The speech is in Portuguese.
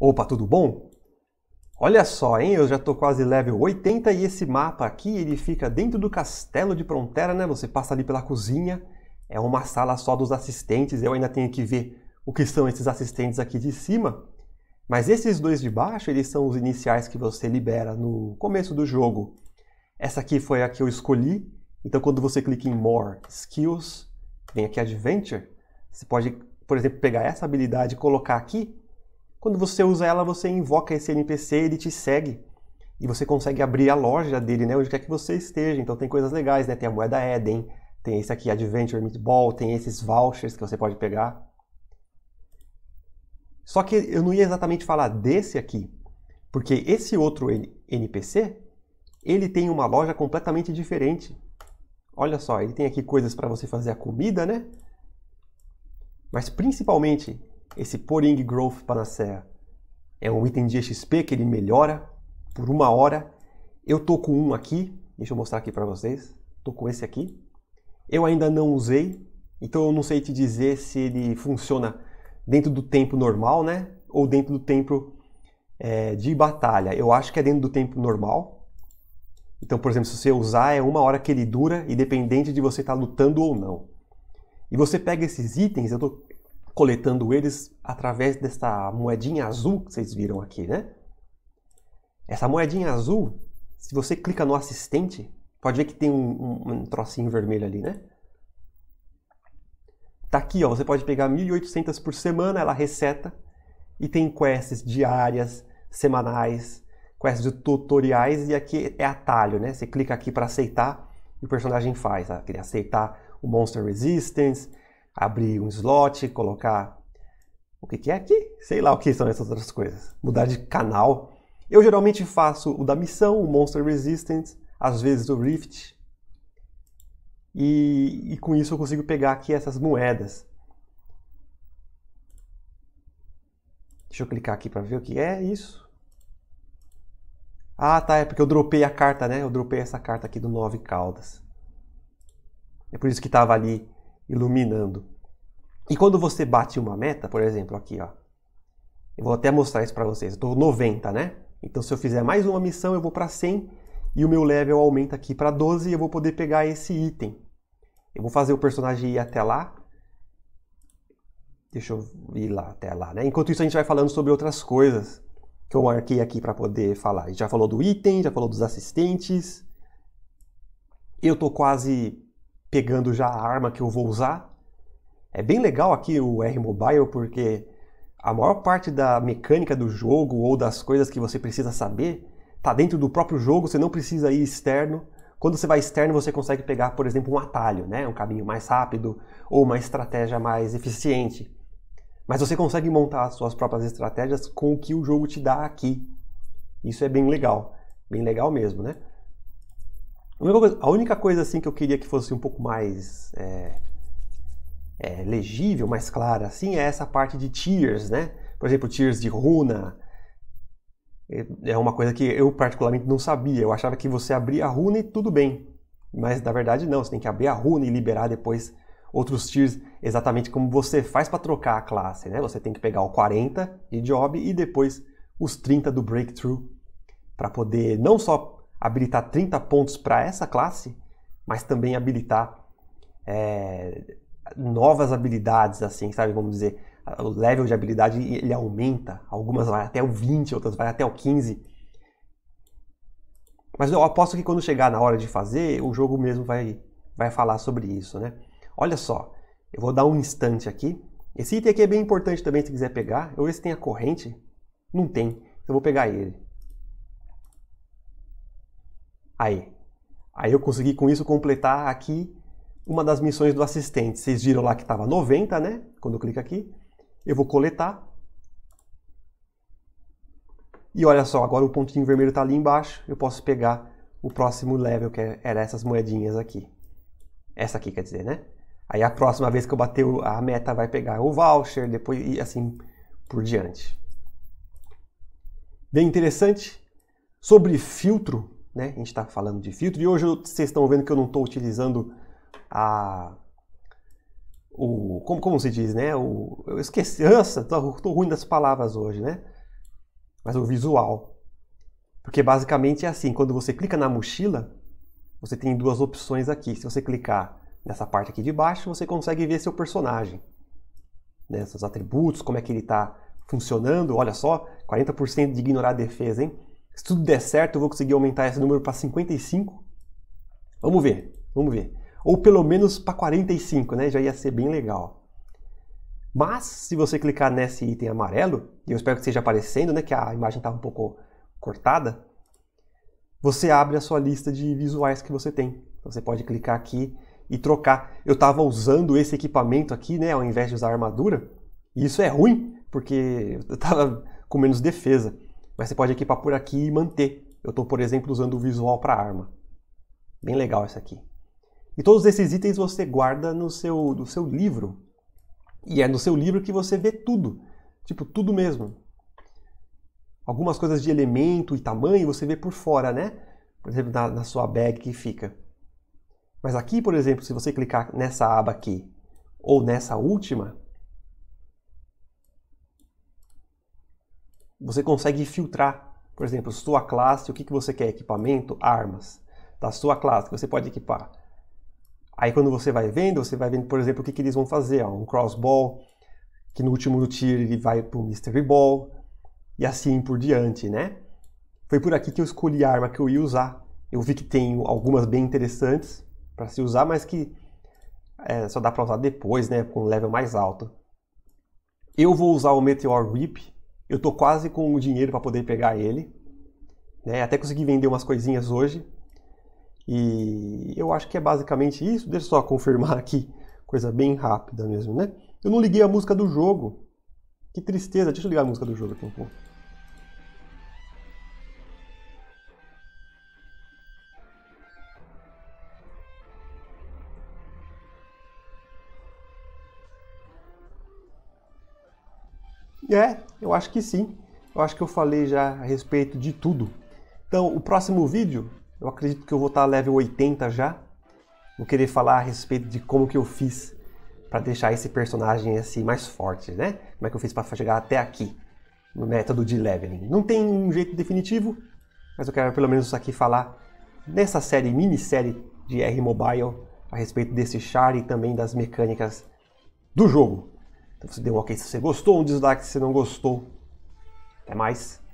Opa, tudo bom? Olha só, hein? Eu já tô quase level 80 e esse mapa aqui, ele fica dentro do castelo de Prontera, né? Você passa ali pela cozinha, é uma sala só dos assistentes, eu ainda tenho que ver o que são esses assistentes aqui de cima. Mas esses dois de baixo, eles são os iniciais que você libera no começo do jogo. Essa aqui foi a que eu escolhi, então quando você clica em More Skills, vem aqui Adventure, você pode, por exemplo, pegar essa habilidade e colocar aqui quando você usa ela, você invoca esse NPC, ele te segue e você consegue abrir a loja dele, né, onde quer que você esteja. Então tem coisas legais, né? Tem a moeda Eden, tem esse aqui Adventure Meatball, tem esses vouchers que você pode pegar. Só que eu não ia exatamente falar desse aqui, porque esse outro NPC, ele tem uma loja completamente diferente. Olha só, ele tem aqui coisas para você fazer a comida, né? Mas principalmente, esse Poring Growth Panacea. É um item de XP que ele melhora por uma hora. Eu tô com um aqui, deixa eu mostrar aqui para vocês. Tô com esse aqui. Eu ainda não usei, então eu não sei te dizer se ele funciona dentro do tempo normal, né? Ou dentro do tempo é, de batalha. Eu acho que é dentro do tempo normal. Então, por exemplo, se você usar, é uma hora que ele dura, independente de você estar tá lutando ou não. E você pega esses itens, eu tô coletando eles através dessa moedinha azul que vocês viram aqui, né? Essa moedinha azul, se você clica no assistente, pode ver que tem um, um, um trocinho vermelho ali, né? Tá aqui, ó, você pode pegar 1.800 por semana, ela reseta e tem quests diárias, semanais, quests de tutoriais e aqui é atalho, né? Você clica aqui para aceitar e o personagem faz, tá? aceitar o Monster Resistance, abrir um slot, colocar o que, que é aqui, sei lá o que são essas outras coisas, mudar de canal. Eu geralmente faço o da missão, o Monster Resistance, às vezes o Rift, e, e com isso eu consigo pegar aqui essas moedas. Deixa eu clicar aqui para ver o que é isso. Ah, tá, é porque eu dropei a carta, né? Eu dropei essa carta aqui do Nove Caldas. É por isso que estava ali iluminando. E quando você bate uma meta, por exemplo, aqui, ó. Eu vou até mostrar isso para vocês. Eu tô 90, né? Então se eu fizer mais uma missão, eu vou para 100 e o meu level aumenta aqui para 12 e eu vou poder pegar esse item. Eu vou fazer o personagem ir até lá. Deixa eu ir lá até lá, né? Enquanto isso a gente vai falando sobre outras coisas que eu marquei aqui para poder falar. A gente já falou do item, já falou dos assistentes. Eu tô quase pegando já a arma que eu vou usar. É bem legal aqui o R-Mobile porque a maior parte da mecânica do jogo ou das coisas que você precisa saber está dentro do próprio jogo, você não precisa ir externo. Quando você vai externo, você consegue pegar, por exemplo, um atalho, né? um caminho mais rápido ou uma estratégia mais eficiente. Mas você consegue montar as suas próprias estratégias com o que o jogo te dá aqui. Isso é bem legal, bem legal mesmo, né? A única coisa, assim que eu queria que fosse um pouco mais é é, legível, mais clara, assim, é essa parte de tiers, né? Por exemplo, tiers de runa. É, é uma coisa que eu particularmente não sabia. Eu achava que você abria a runa e tudo bem. Mas na verdade não, você tem que abrir a runa e liberar depois outros tiers exatamente como você faz para trocar a classe, né? Você tem que pegar o 40 de job e depois os 30 do breakthrough para poder não só habilitar 30 pontos para essa classe, mas também habilitar é, novas habilidades, assim, sabe? Vamos dizer, o level de habilidade ele aumenta. Algumas vai até o 20, outras vai até o 15. Mas eu aposto que quando chegar na hora de fazer, o jogo mesmo vai, vai falar sobre isso, né? Olha só, eu vou dar um instante aqui. Esse item aqui é bem importante também se quiser pegar. Eu ver se tem a corrente. Não tem. Eu vou pegar ele. Aí. Aí eu consegui com isso completar aqui uma das missões do assistente. Vocês viram lá que estava 90, né? Quando eu clico aqui, eu vou coletar. E olha só, agora o pontinho vermelho está ali embaixo, eu posso pegar o próximo level, que é, era essas moedinhas aqui. Essa aqui, quer dizer, né? Aí a próxima vez que eu bater a meta vai pegar o voucher, depois e assim por diante. Bem interessante. Sobre filtro, né? A gente está falando de filtro e hoje vocês estão vendo que eu não estou utilizando a o como, como se diz, né? O eu esqueci, nossa, tô, tô ruim das palavras hoje, né? Mas o visual. Porque basicamente é assim, quando você clica na mochila, você tem duas opções aqui. Se você clicar nessa parte aqui de baixo, você consegue ver seu personagem, né? seus atributos, como é que ele está funcionando. Olha só, 40% de ignorar a defesa, hein? Se tudo der certo, eu vou conseguir aumentar esse número para 55. Vamos ver, vamos ver ou pelo menos para 45, né? Já ia ser bem legal. Mas se você clicar nesse item amarelo, e eu espero que esteja aparecendo, né, que a imagem estava tá um pouco cortada, você abre a sua lista de visuais que você tem. Então, você pode clicar aqui e trocar. Eu estava usando esse equipamento aqui, né, ao invés de usar armadura, e isso é ruim, porque eu estava com menos defesa. Mas você pode equipar por aqui e manter. Eu estou, por exemplo, usando o visual para arma. Bem legal essa aqui. E todos esses itens você guarda no seu, no seu livro. E é no seu livro que você vê tudo. Tipo, tudo mesmo. Algumas coisas de elemento e tamanho você vê por fora, né? Por exemplo, na, na sua bag que fica. Mas aqui, por exemplo, se você clicar nessa aba aqui ou nessa última, você consegue filtrar, por exemplo, sua classe, o que, que você quer, equipamento, armas. Da sua classe, que você pode equipar. Aí quando você vai vendo, você vai vendo, por exemplo, o que, que eles vão fazer. Ó, um cross ball, que no último do tiro ele vai para o mystery ball, e assim por diante, né? Foi por aqui que eu escolhi a arma que eu ia usar. Eu vi que tem algumas bem interessantes para se usar, mas que é, só dá para usar depois, né? Com um level mais alto. Eu vou usar o Meteor Whip. Eu tô quase com o dinheiro para poder pegar ele. Né? Até consegui vender umas coisinhas hoje, e eu acho que é basicamente isso. Deixa eu só confirmar aqui, coisa bem rápida mesmo, né? Eu não liguei a música do jogo. Que tristeza. Deixa eu ligar a música do jogo aqui um pouco. É, eu acho que sim. Eu acho que eu falei já a respeito de tudo. Então, o próximo vídeo eu acredito que eu vou estar level 80 já. Vou querer falar a respeito de como que eu fiz para deixar esse personagem assim mais forte, né? Como é que eu fiz para chegar até aqui no método de leveling. Não tem um jeito definitivo, mas eu quero pelo menos aqui falar nessa série, minissérie de R Mobile a respeito desse char e também das mecânicas do jogo. Então você deu um ok se você gostou, um dislike se você não gostou. Até mais.